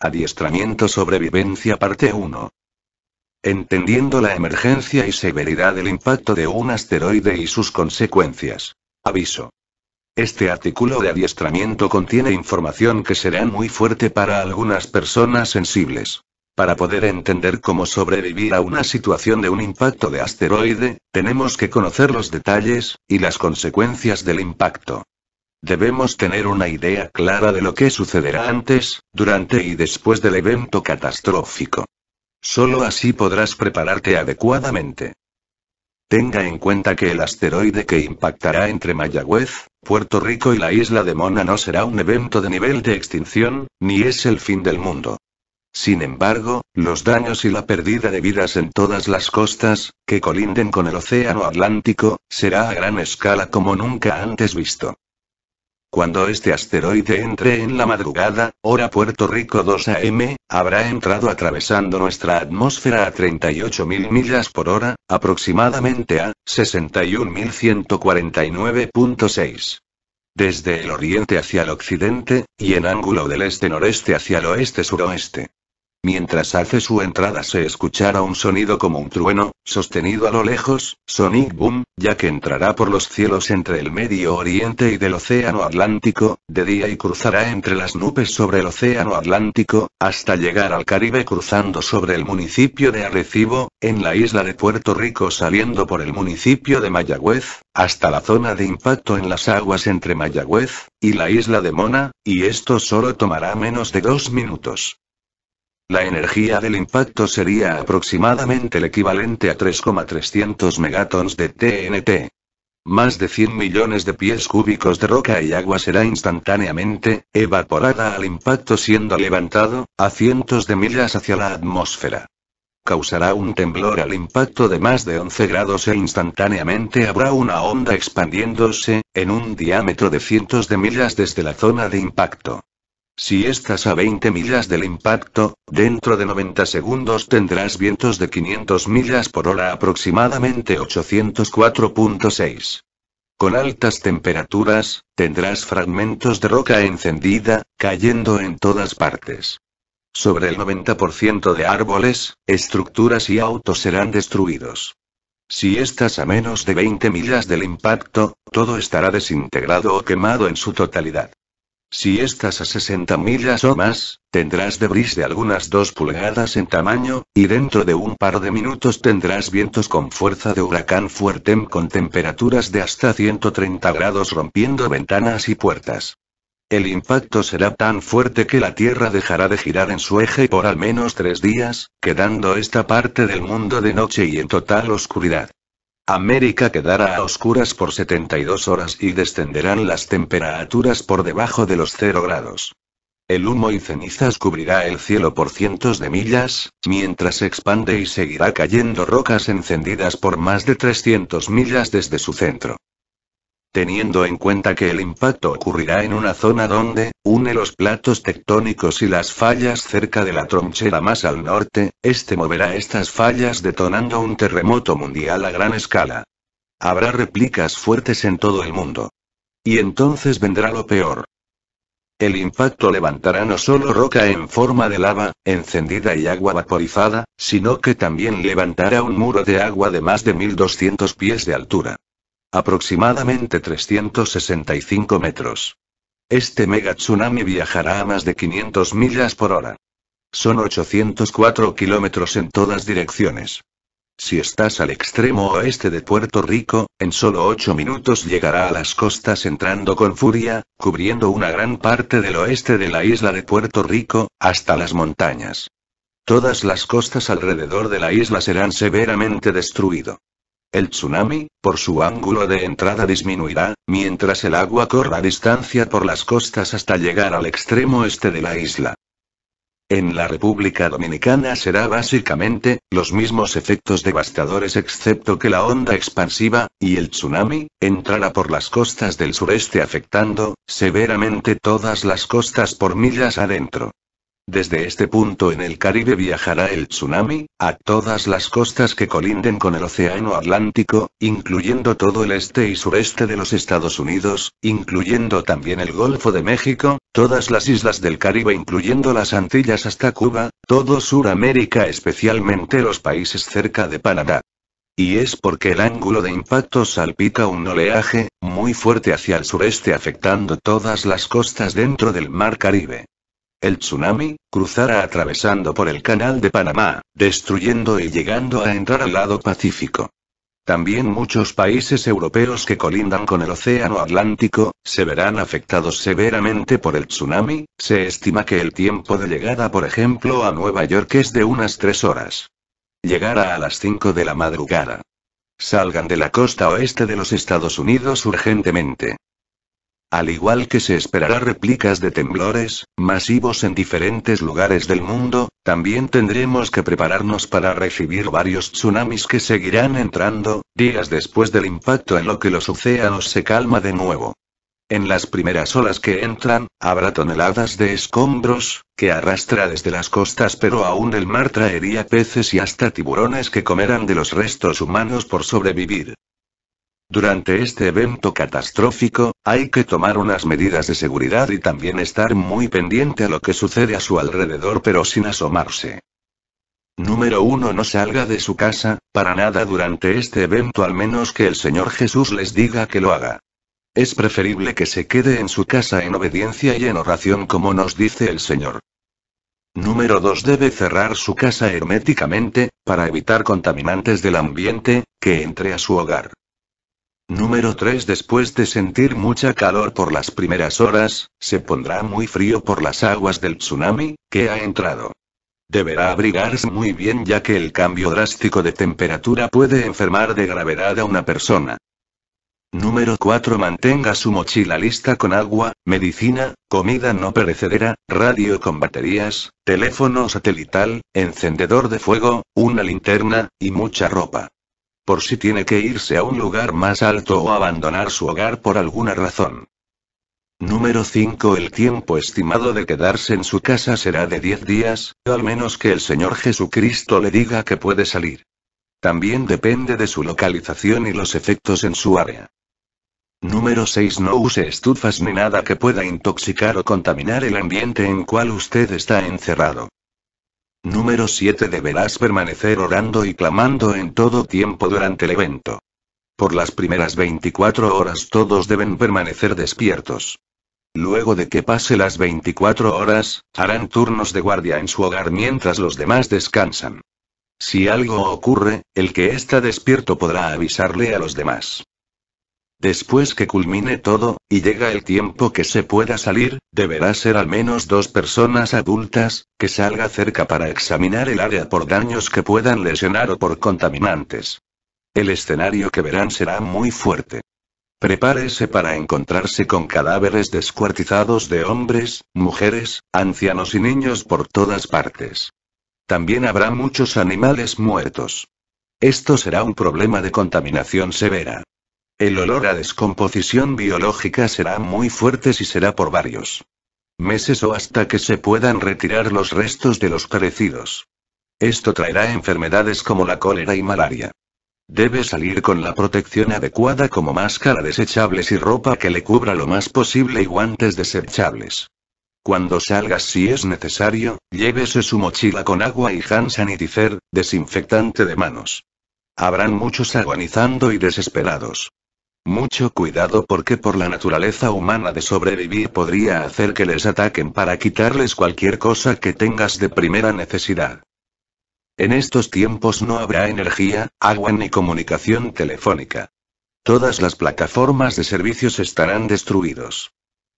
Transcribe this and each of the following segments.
Adiestramiento Sobrevivencia Parte 1. Entendiendo la emergencia y severidad del impacto de un asteroide y sus consecuencias. Aviso. Este artículo de adiestramiento contiene información que será muy fuerte para algunas personas sensibles. Para poder entender cómo sobrevivir a una situación de un impacto de asteroide, tenemos que conocer los detalles y las consecuencias del impacto. Debemos tener una idea clara de lo que sucederá antes, durante y después del evento catastrófico. Solo así podrás prepararte adecuadamente. Tenga en cuenta que el asteroide que impactará entre Mayagüez, Puerto Rico y la isla de Mona no será un evento de nivel de extinción, ni es el fin del mundo. Sin embargo, los daños y la pérdida de vidas en todas las costas, que colinden con el Océano Atlántico, será a gran escala como nunca antes visto. Cuando este asteroide entre en la madrugada, hora Puerto Rico 2 AM, habrá entrado atravesando nuestra atmósfera a 38.000 millas por hora, aproximadamente a 61.149.6 desde el oriente hacia el occidente, y en ángulo del este-noreste hacia el oeste-suroeste. Mientras hace su entrada se escuchará un sonido como un trueno, sostenido a lo lejos, Sonic Boom, ya que entrará por los cielos entre el Medio Oriente y del Océano Atlántico, de día y cruzará entre las nubes sobre el Océano Atlántico, hasta llegar al Caribe cruzando sobre el municipio de Arecibo, en la isla de Puerto Rico saliendo por el municipio de Mayagüez, hasta la zona de impacto en las aguas entre Mayagüez, y la isla de Mona, y esto solo tomará menos de dos minutos. La energía del impacto sería aproximadamente el equivalente a 3,300 megatons de TNT. Más de 100 millones de pies cúbicos de roca y agua será instantáneamente evaporada al impacto siendo levantado a cientos de millas hacia la atmósfera. Causará un temblor al impacto de más de 11 grados e instantáneamente habrá una onda expandiéndose en un diámetro de cientos de millas desde la zona de impacto. Si estás a 20 millas del impacto, dentro de 90 segundos tendrás vientos de 500 millas por hora aproximadamente 804.6. Con altas temperaturas, tendrás fragmentos de roca encendida, cayendo en todas partes. Sobre el 90% de árboles, estructuras y autos serán destruidos. Si estás a menos de 20 millas del impacto, todo estará desintegrado o quemado en su totalidad. Si estás a 60 millas o más, tendrás debris de algunas 2 pulgadas en tamaño, y dentro de un par de minutos tendrás vientos con fuerza de huracán fuerte con temperaturas de hasta 130 grados rompiendo ventanas y puertas. El impacto será tan fuerte que la Tierra dejará de girar en su eje por al menos tres días, quedando esta parte del mundo de noche y en total oscuridad. América quedará a oscuras por 72 horas y descenderán las temperaturas por debajo de los 0 grados. El humo y cenizas cubrirá el cielo por cientos de millas, mientras se expande y seguirá cayendo rocas encendidas por más de 300 millas desde su centro teniendo en cuenta que el impacto ocurrirá en una zona donde, une los platos tectónicos y las fallas cerca de la tronchera más al norte, este moverá estas fallas detonando un terremoto mundial a gran escala. Habrá réplicas fuertes en todo el mundo. Y entonces vendrá lo peor. El impacto levantará no solo roca en forma de lava, encendida y agua vaporizada, sino que también levantará un muro de agua de más de 1200 pies de altura. Aproximadamente 365 metros. Este mega tsunami viajará a más de 500 millas por hora. Son 804 kilómetros en todas direcciones. Si estás al extremo oeste de Puerto Rico, en solo 8 minutos llegará a las costas entrando con furia, cubriendo una gran parte del oeste de la isla de Puerto Rico, hasta las montañas. Todas las costas alrededor de la isla serán severamente destruidas. El tsunami, por su ángulo de entrada disminuirá, mientras el agua corra distancia por las costas hasta llegar al extremo este de la isla. En la República Dominicana será básicamente, los mismos efectos devastadores excepto que la onda expansiva, y el tsunami, entrará por las costas del sureste afectando, severamente todas las costas por millas adentro. Desde este punto en el Caribe viajará el tsunami, a todas las costas que colinden con el Océano Atlántico, incluyendo todo el este y sureste de los Estados Unidos, incluyendo también el Golfo de México, todas las islas del Caribe incluyendo las Antillas hasta Cuba, todo Suramérica especialmente los países cerca de Panamá. Y es porque el ángulo de impacto salpica un oleaje, muy fuerte hacia el sureste afectando todas las costas dentro del mar Caribe. El tsunami, cruzará atravesando por el canal de Panamá, destruyendo y llegando a entrar al lado Pacífico. También muchos países europeos que colindan con el Océano Atlántico, se verán afectados severamente por el tsunami, se estima que el tiempo de llegada por ejemplo a Nueva York es de unas tres horas. Llegará a las 5 de la madrugada. Salgan de la costa oeste de los Estados Unidos urgentemente. Al igual que se esperará réplicas de temblores, masivos en diferentes lugares del mundo, también tendremos que prepararnos para recibir varios tsunamis que seguirán entrando, días después del impacto en lo que los océanos se calma de nuevo. En las primeras olas que entran, habrá toneladas de escombros, que arrastra desde las costas pero aún el mar traería peces y hasta tiburones que comerán de los restos humanos por sobrevivir. Durante este evento catastrófico, hay que tomar unas medidas de seguridad y también estar muy pendiente a lo que sucede a su alrededor pero sin asomarse. Número 1. No salga de su casa, para nada durante este evento al menos que el Señor Jesús les diga que lo haga. Es preferible que se quede en su casa en obediencia y en oración como nos dice el Señor. Número 2. Debe cerrar su casa herméticamente, para evitar contaminantes del ambiente, que entre a su hogar. Número 3 Después de sentir mucha calor por las primeras horas, se pondrá muy frío por las aguas del tsunami, que ha entrado. Deberá abrigarse muy bien ya que el cambio drástico de temperatura puede enfermar de gravedad a una persona. Número 4 Mantenga su mochila lista con agua, medicina, comida no perecedera, radio con baterías, teléfono satelital, encendedor de fuego, una linterna, y mucha ropa por si tiene que irse a un lugar más alto o abandonar su hogar por alguna razón. Número 5. El tiempo estimado de quedarse en su casa será de 10 días, al menos que el Señor Jesucristo le diga que puede salir. También depende de su localización y los efectos en su área. Número 6. No use estufas ni nada que pueda intoxicar o contaminar el ambiente en cual usted está encerrado. Número 7. Deberás permanecer orando y clamando en todo tiempo durante el evento. Por las primeras 24 horas todos deben permanecer despiertos. Luego de que pase las 24 horas, harán turnos de guardia en su hogar mientras los demás descansan. Si algo ocurre, el que está despierto podrá avisarle a los demás. Después que culmine todo, y llega el tiempo que se pueda salir, deberá ser al menos dos personas adultas, que salga cerca para examinar el área por daños que puedan lesionar o por contaminantes. El escenario que verán será muy fuerte. Prepárese para encontrarse con cadáveres descuartizados de hombres, mujeres, ancianos y niños por todas partes. También habrá muchos animales muertos. Esto será un problema de contaminación severa. El olor a descomposición biológica será muy fuerte si será por varios meses o hasta que se puedan retirar los restos de los perecidos. Esto traerá enfermedades como la cólera y malaria. Debe salir con la protección adecuada como máscara desechables y ropa que le cubra lo más posible y guantes desechables. Cuando salgas si es necesario, llévese su mochila con agua y hand sanitizer, desinfectante de manos. Habrán muchos agonizando y desesperados. Mucho cuidado porque por la naturaleza humana de sobrevivir podría hacer que les ataquen para quitarles cualquier cosa que tengas de primera necesidad. En estos tiempos no habrá energía, agua ni comunicación telefónica. Todas las plataformas de servicios estarán destruidos.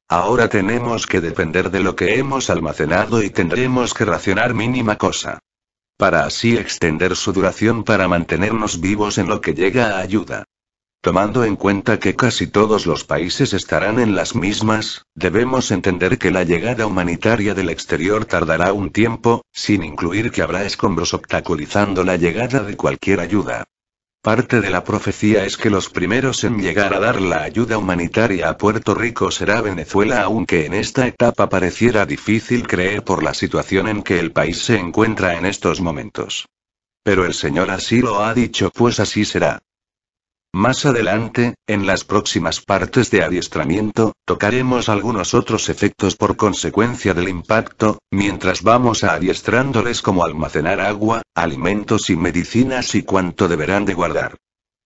Ahora tenemos que depender de lo que hemos almacenado y tendremos que racionar mínima cosa. Para así extender su duración para mantenernos vivos en lo que llega a ayuda. Tomando en cuenta que casi todos los países estarán en las mismas, debemos entender que la llegada humanitaria del exterior tardará un tiempo, sin incluir que habrá escombros obstaculizando la llegada de cualquier ayuda. Parte de la profecía es que los primeros en llegar a dar la ayuda humanitaria a Puerto Rico será Venezuela, aunque en esta etapa pareciera difícil creer por la situación en que el país se encuentra en estos momentos. Pero el Señor así lo ha dicho, pues así será. Más adelante, en las próximas partes de adiestramiento, tocaremos algunos otros efectos por consecuencia del impacto, mientras vamos a adiestrándoles cómo almacenar agua, alimentos y medicinas y cuánto deberán de guardar.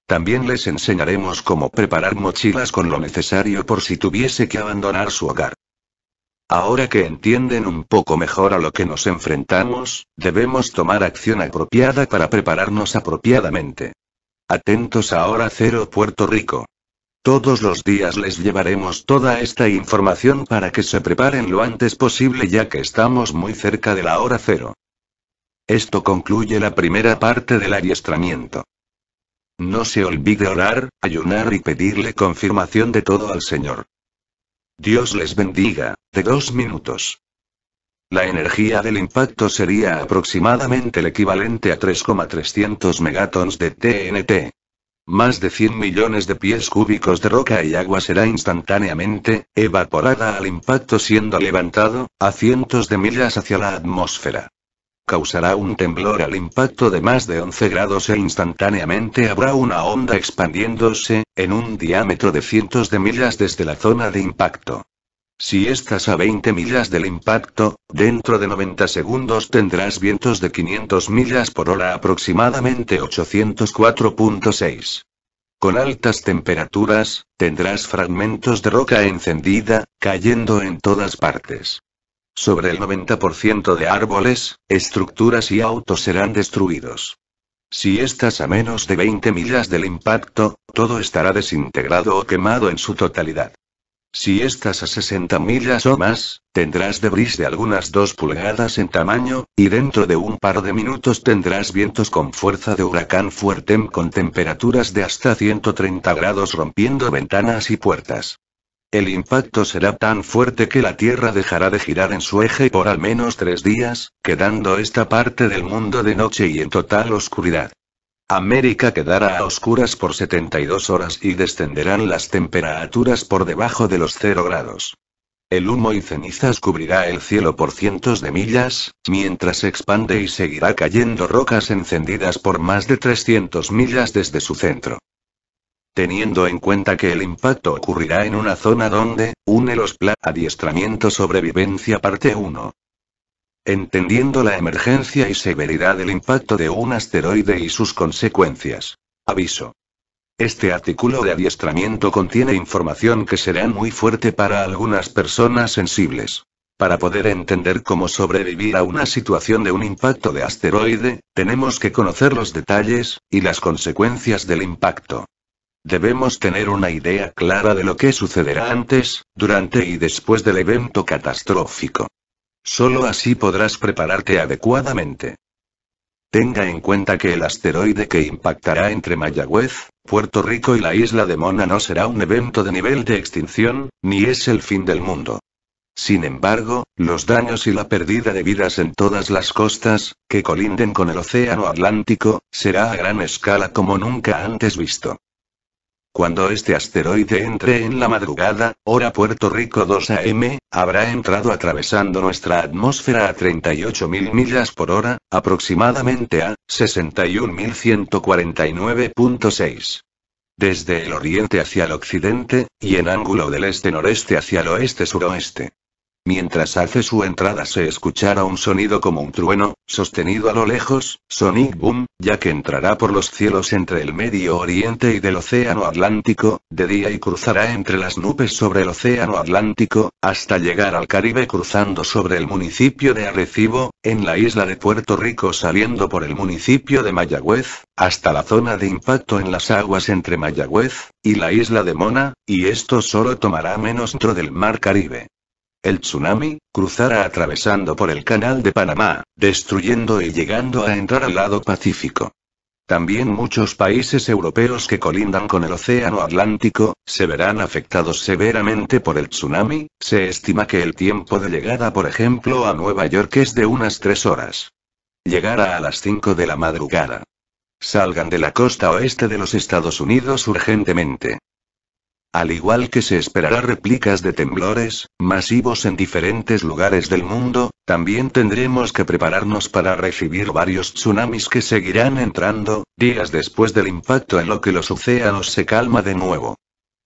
También les enseñaremos cómo preparar mochilas con lo necesario por si tuviese que abandonar su hogar. Ahora que entienden un poco mejor a lo que nos enfrentamos, debemos tomar acción apropiada para prepararnos apropiadamente. Atentos a Hora Cero Puerto Rico. Todos los días les llevaremos toda esta información para que se preparen lo antes posible ya que estamos muy cerca de la hora cero. Esto concluye la primera parte del adiestramiento. No se olvide orar, ayunar y pedirle confirmación de todo al Señor. Dios les bendiga, de dos minutos. La energía del impacto sería aproximadamente el equivalente a 3,300 megatons de TNT. Más de 100 millones de pies cúbicos de roca y agua será instantáneamente evaporada al impacto siendo levantado, a cientos de millas hacia la atmósfera. Causará un temblor al impacto de más de 11 grados e instantáneamente habrá una onda expandiéndose, en un diámetro de cientos de millas desde la zona de impacto. Si estás a 20 millas del impacto, dentro de 90 segundos tendrás vientos de 500 millas por hora aproximadamente 804.6. Con altas temperaturas, tendrás fragmentos de roca encendida, cayendo en todas partes. Sobre el 90% de árboles, estructuras y autos serán destruidos. Si estás a menos de 20 millas del impacto, todo estará desintegrado o quemado en su totalidad. Si estás a 60 millas o más, tendrás debris de algunas 2 pulgadas en tamaño, y dentro de un par de minutos tendrás vientos con fuerza de huracán fuerte con temperaturas de hasta 130 grados rompiendo ventanas y puertas. El impacto será tan fuerte que la Tierra dejará de girar en su eje por al menos tres días, quedando esta parte del mundo de noche y en total oscuridad. América quedará a oscuras por 72 horas y descenderán las temperaturas por debajo de los 0 grados. El humo y cenizas cubrirá el cielo por cientos de millas, mientras se expande y seguirá cayendo rocas encendidas por más de 300 millas desde su centro. Teniendo en cuenta que el impacto ocurrirá en una zona donde, une los Adiestramiento Sobrevivencia Parte 1, entendiendo la emergencia y severidad del impacto de un asteroide y sus consecuencias. Aviso. Este artículo de adiestramiento contiene información que será muy fuerte para algunas personas sensibles. Para poder entender cómo sobrevivir a una situación de un impacto de asteroide, tenemos que conocer los detalles y las consecuencias del impacto. Debemos tener una idea clara de lo que sucederá antes, durante y después del evento catastrófico. Solo así podrás prepararte adecuadamente. Tenga en cuenta que el asteroide que impactará entre Mayagüez, Puerto Rico y la isla de Mona no será un evento de nivel de extinción, ni es el fin del mundo. Sin embargo, los daños y la pérdida de vidas en todas las costas, que colinden con el Océano Atlántico, será a gran escala como nunca antes visto. Cuando este asteroide entre en la madrugada, hora Puerto Rico 2 AM, habrá entrado atravesando nuestra atmósfera a 38.000 millas por hora, aproximadamente a 61.149.6. Desde el oriente hacia el occidente, y en ángulo del este-noreste hacia el oeste-suroeste. Mientras hace su entrada se escuchará un sonido como un trueno, sostenido a lo lejos, Sonic Boom, ya que entrará por los cielos entre el Medio Oriente y del Océano Atlántico, de día y cruzará entre las nubes sobre el Océano Atlántico, hasta llegar al Caribe cruzando sobre el municipio de Arrecibo, en la isla de Puerto Rico saliendo por el municipio de Mayagüez, hasta la zona de impacto en las aguas entre Mayagüez y la isla de Mona, y esto solo tomará menos dentro del mar Caribe. El tsunami, cruzará atravesando por el canal de Panamá, destruyendo y llegando a entrar al lado Pacífico. También muchos países europeos que colindan con el Océano Atlántico, se verán afectados severamente por el tsunami, se estima que el tiempo de llegada por ejemplo a Nueva York es de unas tres horas. Llegará a las 5 de la madrugada. Salgan de la costa oeste de los Estados Unidos urgentemente. Al igual que se esperará réplicas de temblores, masivos en diferentes lugares del mundo, también tendremos que prepararnos para recibir varios tsunamis que seguirán entrando, días después del impacto en lo que los océanos se calma de nuevo.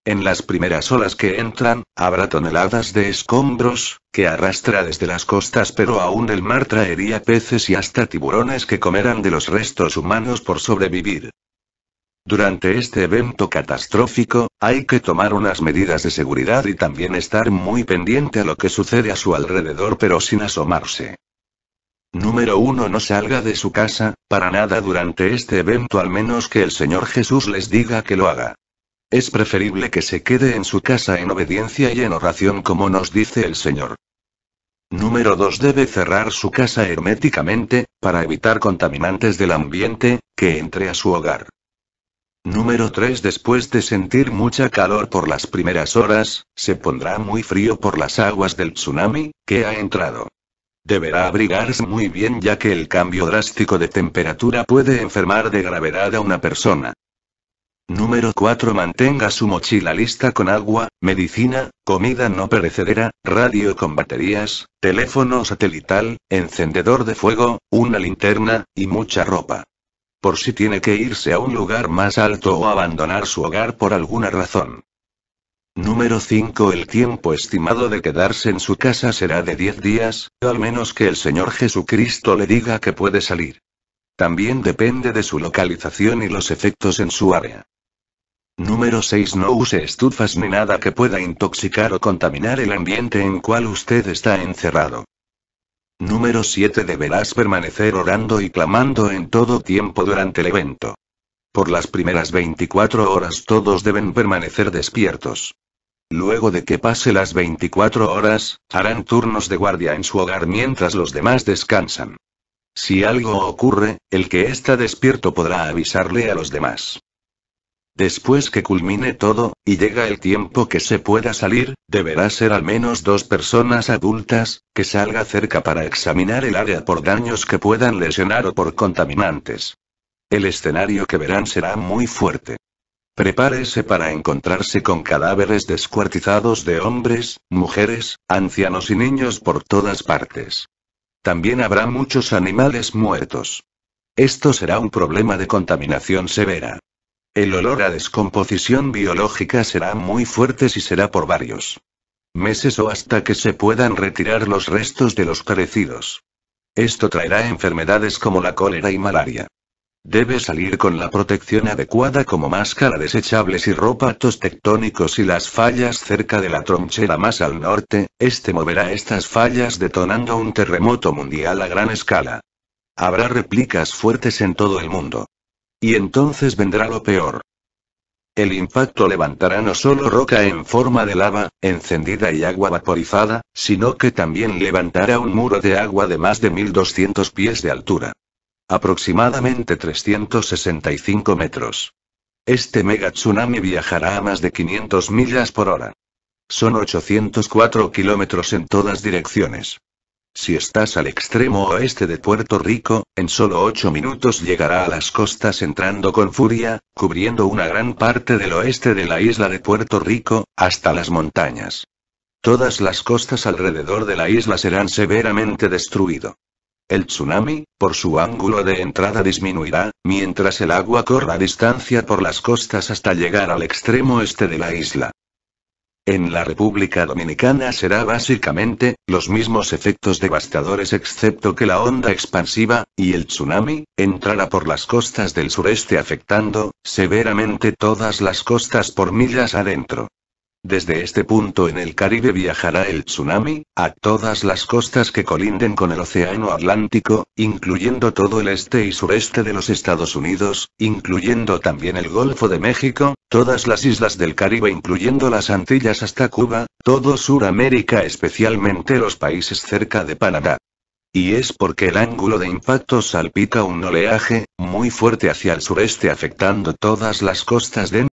En las primeras olas que entran, habrá toneladas de escombros, que arrastra desde las costas pero aún el mar traería peces y hasta tiburones que comerán de los restos humanos por sobrevivir. Durante este evento catastrófico, hay que tomar unas medidas de seguridad y también estar muy pendiente a lo que sucede a su alrededor pero sin asomarse. Número 1. No salga de su casa, para nada durante este evento al menos que el Señor Jesús les diga que lo haga. Es preferible que se quede en su casa en obediencia y en oración como nos dice el Señor. Número 2. Debe cerrar su casa herméticamente, para evitar contaminantes del ambiente, que entre a su hogar. Número 3 Después de sentir mucha calor por las primeras horas, se pondrá muy frío por las aguas del tsunami, que ha entrado. Deberá abrigarse muy bien ya que el cambio drástico de temperatura puede enfermar de gravedad a una persona. Número 4 Mantenga su mochila lista con agua, medicina, comida no perecedera, radio con baterías, teléfono satelital, encendedor de fuego, una linterna, y mucha ropa por si tiene que irse a un lugar más alto o abandonar su hogar por alguna razón. Número 5. El tiempo estimado de quedarse en su casa será de 10 días, al menos que el Señor Jesucristo le diga que puede salir. También depende de su localización y los efectos en su área. Número 6. No use estufas ni nada que pueda intoxicar o contaminar el ambiente en cual usted está encerrado. Número 7. Deberás permanecer orando y clamando en todo tiempo durante el evento. Por las primeras 24 horas todos deben permanecer despiertos. Luego de que pase las 24 horas, harán turnos de guardia en su hogar mientras los demás descansan. Si algo ocurre, el que está despierto podrá avisarle a los demás. Después que culmine todo, y llega el tiempo que se pueda salir, deberá ser al menos dos personas adultas, que salga cerca para examinar el área por daños que puedan lesionar o por contaminantes. El escenario que verán será muy fuerte. Prepárese para encontrarse con cadáveres descuartizados de hombres, mujeres, ancianos y niños por todas partes. También habrá muchos animales muertos. Esto será un problema de contaminación severa. El olor a descomposición biológica será muy fuerte si será por varios meses o hasta que se puedan retirar los restos de los perecidos. Esto traerá enfermedades como la cólera y malaria. Debe salir con la protección adecuada como máscara desechables y ropa tectónicos y las fallas cerca de la tronchera más al norte, este moverá estas fallas detonando un terremoto mundial a gran escala. Habrá réplicas fuertes en todo el mundo. Y entonces vendrá lo peor. El impacto levantará no solo roca en forma de lava, encendida y agua vaporizada, sino que también levantará un muro de agua de más de 1200 pies de altura. Aproximadamente 365 metros. Este mega tsunami viajará a más de 500 millas por hora. Son 804 kilómetros en todas direcciones. Si estás al extremo oeste de Puerto Rico, en solo ocho minutos llegará a las costas entrando con furia, cubriendo una gran parte del oeste de la isla de Puerto Rico, hasta las montañas. Todas las costas alrededor de la isla serán severamente destruido. El tsunami, por su ángulo de entrada disminuirá, mientras el agua corra a distancia por las costas hasta llegar al extremo este de la isla. En la República Dominicana será básicamente, los mismos efectos devastadores excepto que la onda expansiva, y el tsunami, entrará por las costas del sureste afectando, severamente todas las costas por millas adentro. Desde este punto en el Caribe viajará el tsunami, a todas las costas que colinden con el Océano Atlántico, incluyendo todo el este y sureste de los Estados Unidos, incluyendo también el Golfo de México, todas las islas del Caribe incluyendo las Antillas hasta Cuba, todo Suramérica especialmente los países cerca de Panamá. Y es porque el ángulo de impacto salpica un oleaje, muy fuerte hacia el sureste afectando todas las costas de